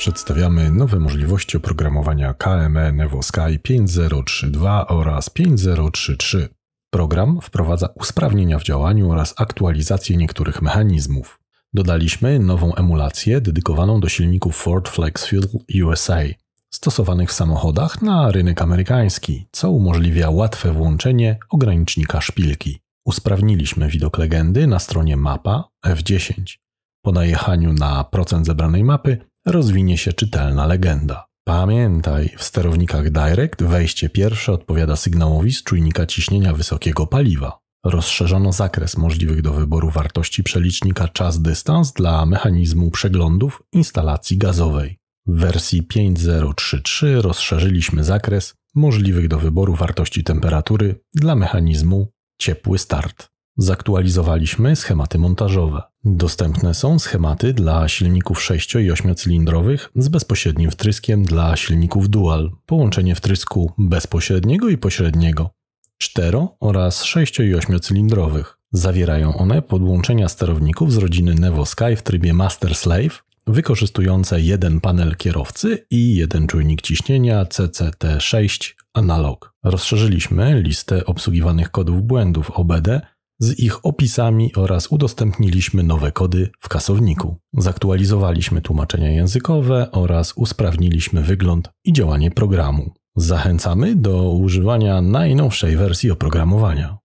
Przedstawiamy nowe możliwości oprogramowania KME NevoSky 5032 oraz 5033. Program wprowadza usprawnienia w działaniu oraz aktualizację niektórych mechanizmów. Dodaliśmy nową emulację dedykowaną do silników Ford Flex Fuel USA, stosowanych w samochodach na rynek amerykański, co umożliwia łatwe włączenie ogranicznika szpilki. Usprawniliśmy widok legendy na stronie mapa F10. Po najechaniu na procent zebranej mapy rozwinie się czytelna legenda. Pamiętaj, w sterownikach Direct wejście pierwsze odpowiada sygnałowi z czujnika ciśnienia wysokiego paliwa. Rozszerzono zakres możliwych do wyboru wartości przelicznika czas-dystans dla mechanizmu przeglądów instalacji gazowej. W wersji 5.0.3.3 rozszerzyliśmy zakres możliwych do wyboru wartości temperatury dla mechanizmu ciepły start. Zaktualizowaliśmy schematy montażowe. Dostępne są schematy dla silników 6 i 8 cylindrowych z bezpośrednim wtryskiem dla silników dual, połączenie wtrysku bezpośredniego i pośredniego, 4 oraz 6 i 8 cylindrowych. Zawierają one podłączenia sterowników z rodziny Nevo Sky w trybie Master Slave, wykorzystujące jeden panel kierowcy i jeden czujnik ciśnienia CCT6 analog. Rozszerzyliśmy listę obsługiwanych kodów błędów OBD z ich opisami oraz udostępniliśmy nowe kody w kasowniku. Zaktualizowaliśmy tłumaczenia językowe oraz usprawniliśmy wygląd i działanie programu. Zachęcamy do używania najnowszej wersji oprogramowania.